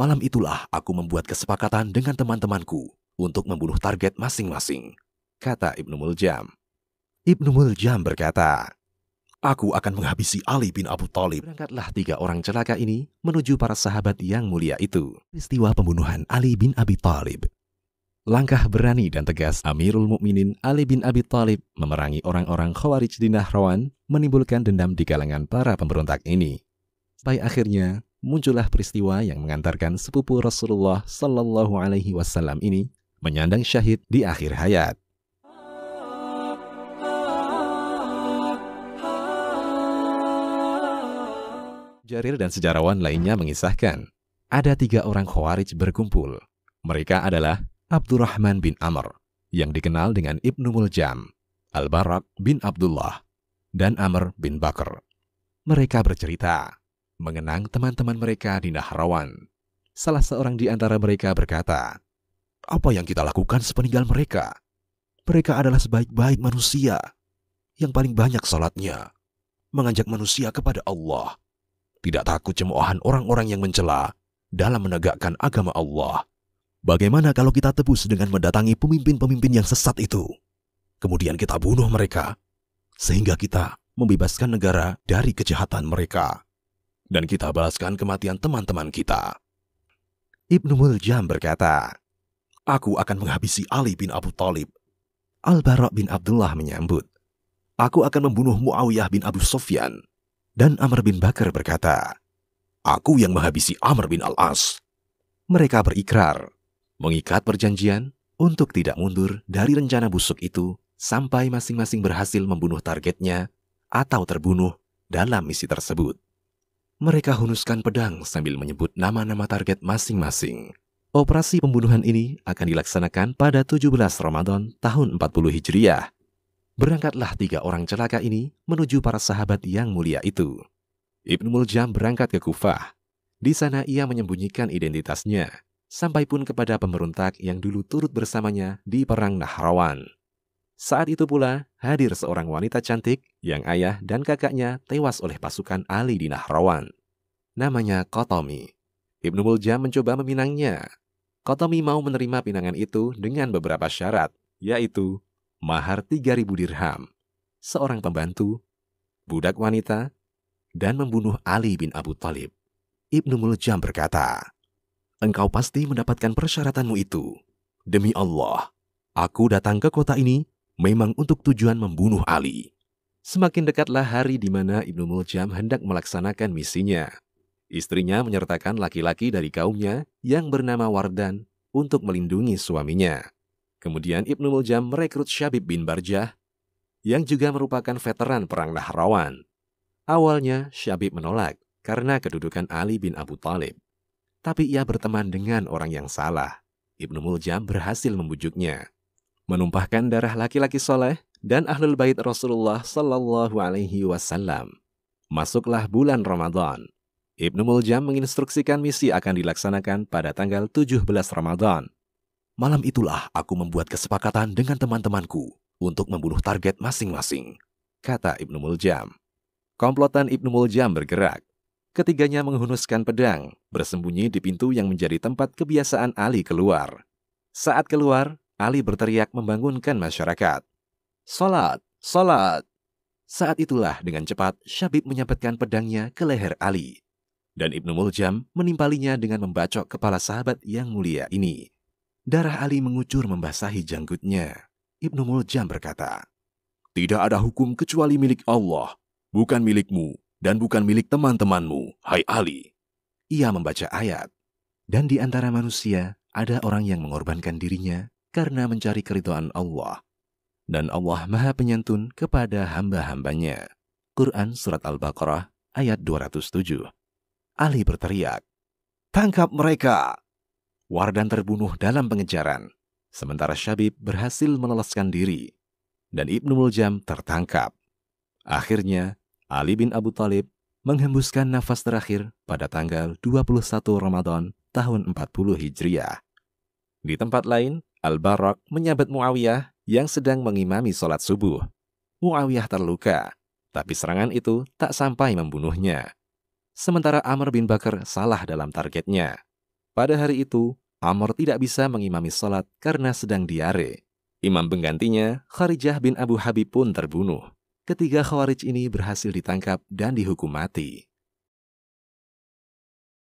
Malam itulah aku membuat kesepakatan dengan teman-temanku untuk membunuh target masing-masing, kata Ibnu Muljam. Ibnu Muljam berkata, Aku akan menghabisi Ali bin Abu Talib. Berangkatlah tiga orang celaka ini menuju para sahabat yang mulia itu. Peristiwa pembunuhan Ali bin Abi Talib. Langkah berani dan tegas Amirul Mukminin Ali bin Abi Talib memerangi orang-orang Khawarij di Nahrawan menimbulkan dendam di kalangan para pemberontak ini. Sampai akhirnya muncullah peristiwa yang mengantarkan sepupu Rasulullah Sallallahu Alaihi Wasallam ini menyandang syahid di akhir hayat. Jarir dan sejarawan lainnya mengisahkan, ada tiga orang Khawarij berkumpul. Mereka adalah Abdurrahman bin Amr, yang dikenal dengan Ibnu Muljam, Al-Barak bin Abdullah, dan Amr bin Bakr. Mereka bercerita, mengenang teman-teman mereka di Nahrawan. Salah seorang di antara mereka berkata, "Apa yang kita lakukan sepeninggal mereka? Mereka adalah sebaik-baik manusia yang paling banyak sholatnya, mengajak manusia kepada Allah, tidak takut cemoohan orang-orang yang mencela dalam menegakkan agama Allah. Bagaimana kalau kita tebus dengan mendatangi pemimpin-pemimpin yang sesat itu? Kemudian kita bunuh mereka sehingga kita membebaskan negara dari kejahatan mereka." dan kita balaskan kematian teman-teman kita. Ibnu Muljam berkata, Aku akan menghabisi Ali bin Abu Talib. Al-Bara bin Abdullah menyambut, Aku akan membunuh Muawiyah bin Abu Sofyan. Dan Amr bin Bakar berkata, Aku yang menghabisi Amr bin Al-As. Mereka berikrar, mengikat perjanjian untuk tidak mundur dari rencana busuk itu sampai masing-masing berhasil membunuh targetnya atau terbunuh dalam misi tersebut mereka hunuskan pedang sambil menyebut nama-nama target masing-masing. Operasi pembunuhan ini akan dilaksanakan pada 17 Ramadan tahun 40 Hijriah. Berangkatlah tiga orang celaka ini menuju para sahabat yang mulia itu. Ibnu Muljam berangkat ke Kufah. Di sana ia menyembunyikan identitasnya, sampai pun kepada pemberontak yang dulu turut bersamanya di Perang Nahrawan. Saat itu pula, hadir seorang wanita cantik yang ayah dan kakaknya tewas oleh pasukan Ali di Nahrawan. Namanya Kotomi. Ibnu Muljam mencoba meminangnya. Kotomi mau menerima pinangan itu dengan beberapa syarat, yaitu mahar 3000 dirham, seorang pembantu, budak wanita, dan membunuh Ali bin Abu Talib. Ibnu Muljam berkata, "Engkau pasti mendapatkan persyaratanmu itu. Demi Allah, aku datang ke kota ini memang untuk tujuan membunuh Ali. Semakin dekatlah hari di mana Ibnu Muljam hendak melaksanakan misinya. Istrinya menyertakan laki-laki dari kaumnya yang bernama Wardan untuk melindungi suaminya. Kemudian Ibnu Muljam merekrut Syabib bin Barjah yang juga merupakan veteran Perang Nahrawan. Awalnya Syabib menolak karena kedudukan Ali bin Abu Talib, Tapi ia berteman dengan orang yang salah. Ibnu Muljam berhasil membujuknya menumpahkan darah laki-laki soleh dan ahlul bait Rasulullah Shallallahu Alaihi Wasallam. Masuklah bulan Ramadan. Ibnu Muljam menginstruksikan misi akan dilaksanakan pada tanggal 17 Ramadan. Malam itulah aku membuat kesepakatan dengan teman-temanku untuk membunuh target masing-masing, kata Ibnu Muljam. Komplotan Ibnu Muljam bergerak. Ketiganya menghunuskan pedang, bersembunyi di pintu yang menjadi tempat kebiasaan Ali keluar. Saat keluar, Ali berteriak membangunkan masyarakat. Salat! Salat! Saat itulah dengan cepat Syabib menyempatkan pedangnya ke leher Ali. Dan Ibnu Muljam menimpalinya dengan membacok kepala sahabat yang mulia ini. Darah Ali mengucur membasahi janggutnya. Ibnu Muljam berkata, Tidak ada hukum kecuali milik Allah, bukan milikmu, dan bukan milik teman-temanmu, hai Ali. Ia membaca ayat, dan di antara manusia ada orang yang mengorbankan dirinya karena mencari keridhaan Allah. Dan Allah Maha Penyantun kepada hamba-hambanya. Quran Surat Al-Baqarah ayat 207. Ali berteriak, Tangkap mereka! Wardan terbunuh dalam pengejaran, sementara Syabib berhasil meloloskan diri, dan Ibnu Muljam tertangkap. Akhirnya, Ali bin Abu Talib menghembuskan nafas terakhir pada tanggal 21 Ramadan tahun 40 Hijriah. Di tempat lain, Al-Barak menyabet Muawiyah yang sedang mengimami sholat subuh. Muawiyah terluka, tapi serangan itu tak sampai membunuhnya. Sementara Amr bin Bakar salah dalam targetnya. Pada hari itu, Amr tidak bisa mengimami sholat karena sedang diare. Imam penggantinya, Kharijah bin Abu Habib pun terbunuh. Ketiga Khawarij ini berhasil ditangkap dan dihukum mati.